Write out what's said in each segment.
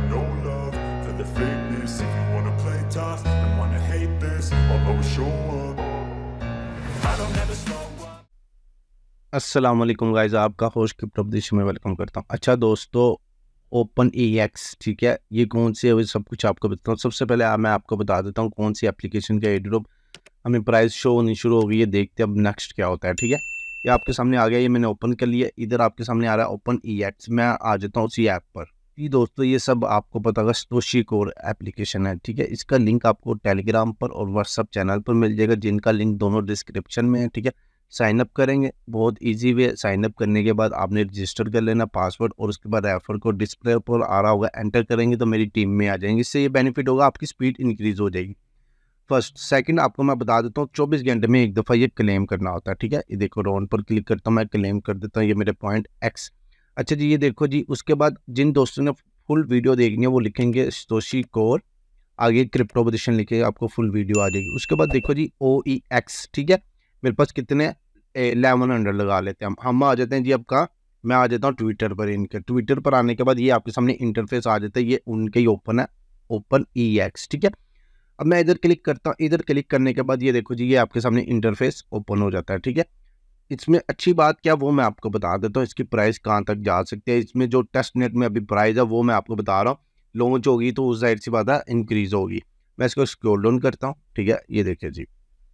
got no love for the fakeness If you wanna play tough and wanna hate this I'll always show up I don't ever slow Aslam guys आपका होश की प्रबदिश में welcome करता हूँ अच्छा दोस्तों open E X ठीक है ये कौन सी है सब कुछ आपको बताता हूँ सबसे पहले आ, मैं आपको बता देता हूँ कौन सी एप्लीकेशन का एड्रोप हमें प्राइस शो होनी शुरू हो गई है देखते अब नेक्स्ट क्या होता है ठीक है ये आपके सामने आ गया ये मैंने ओपन कर लिया इधर आपके सामने आ रहा है ओपन ई मैं आ जाता हूँ उसी ऐप पर जी दोस्तों ये सब आपको पता होगा स्टोशी कोर एप्लीकेशन है ठीक है इसका लिंक आपको टेलीग्राम पर और व्हाट्सअप चैनल पर मिल जाएगा जिनका लिंक दोनों डिस्क्रिप्शन में है ठीक है साइनअप करेंगे बहुत इजी वे साइनअप करने के बाद आपने रजिस्टर कर लेना पासवर्ड और उसके बाद रेफर को डिस्प्ले पर आ रहा होगा एंटर करेंगे तो मेरी टीम में आ जाएंगे इससे ये बेनिफिट होगा आपकी स्पीड इंक्रीज़ हो जाएगी फर्स्ट सेकंड आपको मैं बता देता हूँ चौबीस घंटे में एक दफ़ा ये क्लेम करना होता है ठीक है ये देखो रोन पर क्लिक करता हूँ मैं क्लेम कर देता हूँ ये मेरे पॉइंट एक्स अच्छा जी ये देखो जी उसके बाद जिन दोस्तों ने फुल वीडियो देखनी है वो लिखेंगे सतोशी कोर आगे क्रिप्टो पोजिशन लिखेगा आपको फुल वीडियो आ जाएगी उसके बाद देखो जी ओ ई एक्स ठीक है मेरे पास कितने एलेवन हंड्रेड लगा लेते हैं हम हम आ जाते हैं जी अब कहाँ मैं आ जाता हूँ ट्विटर पर इनके ट्विटर पर आने के बाद ये आपके सामने इंटरफेस आ जाता है ये उनके ही ओपन है ओपन ई एक्स ठीक है अब मैं इधर क्लिक करता हूँ इधर क्लिक करने के बाद ये देखो जी ये आपके सामने इंटरफेस ओपन हो जाता है ठीक है इसमें अच्छी बात क्या वो मैं आपको बता देता हूँ इसकी प्राइस कहाँ तक जा सकती है इसमें जो टेस्ट नेट में अभी प्राइस है वो मैं आपको बता रहा हूँ लॉन्च होगी तो उस जाहिर सी बात है इंक्रीज़ होगी मैं इसको स्क्रोल डाउन करता हूँ ठीक है ये देखिए जी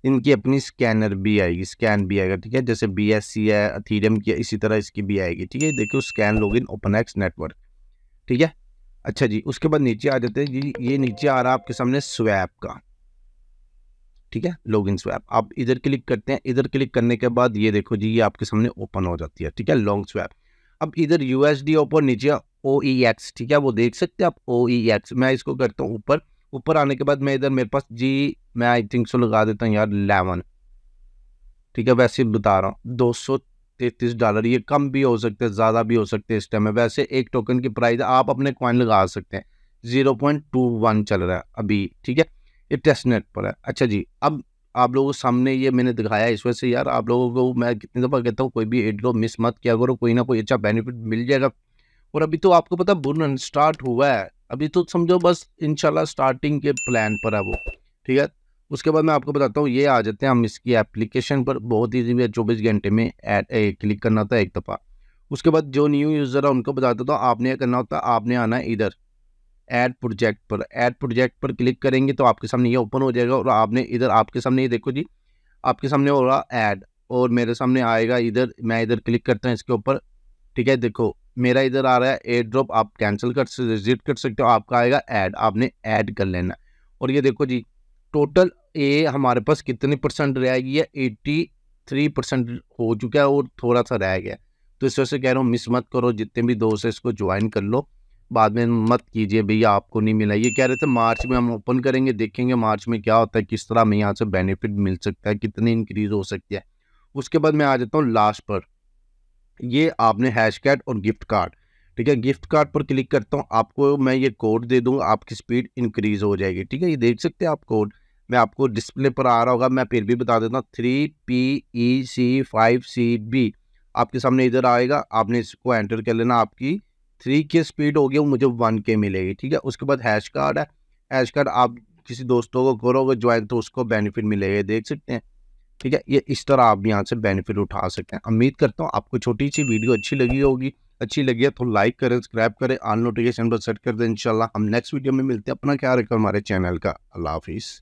इनकी अपनी स्कैनर भी आएगी स्कैन भी आएगा ठीक है जैसे बी एस सी है अथीरियम की इसी तरह इसकी भी आएगी ठीक है देखियो scan log in open X network ठीक है अच्छा जी उसके बाद नीचे आ जाते हैं जी ये नीचे आ रहा है आपके सामने स्वैप का ठीक है लॉगिन स्वैप आप इधर क्लिक करते हैं इधर क्लिक करने के बाद ये देखो जी ये आपके सामने ओपन हो जाती है ठीक है लॉन्ग स्वैप अब इधर यू एस डी ओपन नीचे ओ ई एक्स ठीक है वो देख सकते हैं आप ओ ई एक्स मैं इसको करता हूँ ऊपर ऊपर आने के बाद मैं इधर मेरे पास जी मैं आई थिंक सो लगा देता हूँ यार लेवन ठीक है वैसे बता रहा हूँ दो सौ तैतीस डॉलर ये कम भी हो सकते हैं ज़्यादा भी हो सकते हैं इस टाइम में वैसे एक टोकन की प्राइस आप अपने कॉइन लगा सकते हैं ज़ीरो पॉइंट टू वन चल रहा है अभी ठीक है ये टेस्ट नेट पर है अच्छा जी अब आप लोगों के सामने ये मैंने दिखाया इस वजह से यार आप लोगों को मैं कितनी दफ़ा कहता हूँ कोई भी एड को मिस मत किया करो कोई ना कोई अच्छा बेनिफिट मिल जाएगा और अभी तो आपको पता बुन स्टार्ट हुआ है अभी तो समझो बस इनशाला स्टार्टिंग के प्लान पर है वो ठीक है उसके बाद मैं आपको बताता हूँ ये आ जाते हैं हम इसकी एप्लीकेशन पर बहुत ईजी है चौबीस घंटे में एड क्लिक करना होता है एक दफ़ा उसके बाद जो न्यू यूज़र है उनको बताता था आपने ये करना होता है आपने आना इधर ऐड प्रोजेक्ट पर ऐड प्रोजेक्ट पर क्लिक करेंगे तो आपके सामने ये ओपन हो जाएगा और आपने इधर आपके सामने ये देखो जी आपके सामने हो रहा ऐड और मेरे सामने आएगा इधर मैं इधर क्लिक करता हूँ इसके ऊपर ठीक है देखो मेरा इधर आ रहा है एयर ड्रॉप आप कैंसिल कर रिजिट कर सकते हो आपका आएगा ऐड आपने ऐड कर लेना और ये देखो जी टोटल ए हमारे पास कितने परसेंट रह गई है एट्टी थ्री परसेंट हो चुका है और थोड़ा सा रह गया तो इस वजह से कह रहा हूँ मिस मत करो जितने भी दोस्त है इसको ज्वाइन कर लो बाद में मत कीजिए भैया आपको नहीं मिला ये कह रहे थे मार्च में हम ओपन करेंगे देखेंगे मार्च में क्या होता है किस तरह हमें यहाँ से बेनिफिट मिल सकता है कितनी इंक्रीज हो सकती है उसके बाद मैं आ जाता हूँ लास्ट पर ये आपने हैश कैट और गिफ्ट कार्ड ठीक है गिफ्ट कार्ड पर क्लिक करता हूँ आपको मैं ये कोड दे दूँ आपकी स्पीड इंक्रीज हो जाएगी ठीक है ये देख सकते हैं आप कोड मैं आपको डिस्प्ले पर आ रहा होगा मैं फिर भी बता देता हूँ three P E C five C B आपके सामने इधर आएगा आपने इसको एंटर कर लेना आपकी थ्री के स्पीड होगी वो मुझे वन के मिलेगी ठीक है उसके बाद हैश कार्ड है हैश कार्ड आप किसी दोस्तों को करोगे ज्वाइन तो उसको बेनिफिट मिलेगा देख सकते हैं ठीक है ये इस तरह आप यहाँ से बेनिफिट उठा सकते हैं उम्मीद करता हूँ आपको छोटी सी वीडियो अच्छी लगी होगी अच्छी लगी है तो लाइक करें सब्सक्राइब करें ऑन नोटिफिकेशन पर सेट कर दें इंशाल्लाह हम नेक्स्ट वीडियो में मिलते हैं अपना क्या रखें हमारे चैनल का अल्लाह हाफिज़